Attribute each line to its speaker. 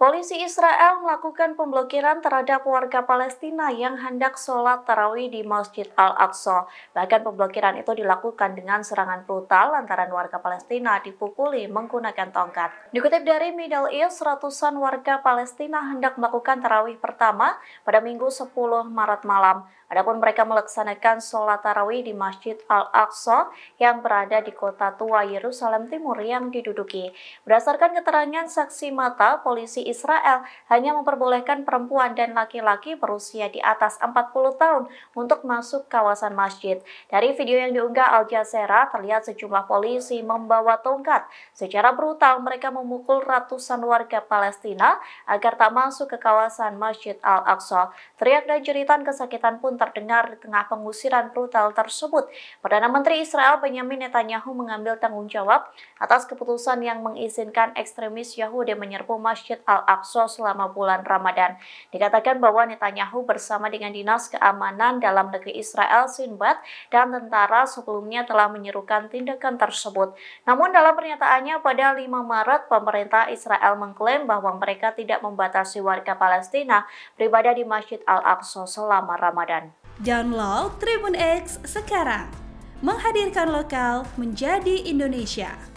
Speaker 1: Polisi Israel melakukan pemblokiran terhadap warga Palestina yang hendak sholat tarawih di Masjid Al-Aqsa. Bahkan pemblokiran itu dilakukan dengan serangan brutal lantaran warga Palestina dipukuli menggunakan tongkat. Dikutip dari Middle East, ratusan warga Palestina hendak melakukan tarawih pertama pada Minggu 10 Maret malam. Adapun mereka melaksanakan sholat tarawih di Masjid Al-Aqsa yang berada di kota tua Yerusalem Timur yang diduduki. Berdasarkan keterangan saksi mata, polisi Israel hanya hanya memperbolehkan perempuan dan laki-laki berusia di atas 40 tahun untuk masuk kawasan masjid. Dari video yang diunggah Al Jazeera, terlihat sejumlah polisi membawa tongkat. Secara brutal, mereka memukul ratusan warga Palestina agar tak masuk ke kawasan Masjid Al-Aqsa. Teriak dan jeritan kesakitan pun terdengar di tengah pengusiran brutal tersebut. Perdana Menteri Israel Benjamin Netanyahu mengambil tanggung jawab atas keputusan yang mengizinkan ekstremis Yahudi menyerbu Masjid Al-Aqsa selama bulan bulan Ramadan. Dikatakan bahwa Netanyahu bersama dengan Dinas Keamanan dalam Negeri Israel Sinbad dan tentara sebelumnya telah menyerukan tindakan tersebut. Namun dalam pernyataannya pada 5 Maret, pemerintah Israel mengklaim bahwa mereka tidak membatasi warga Palestina beribadah di Masjid Al-Aqsa selama Ramadan.
Speaker 2: Download Tribun X sekarang. Menghadirkan lokal menjadi Indonesia.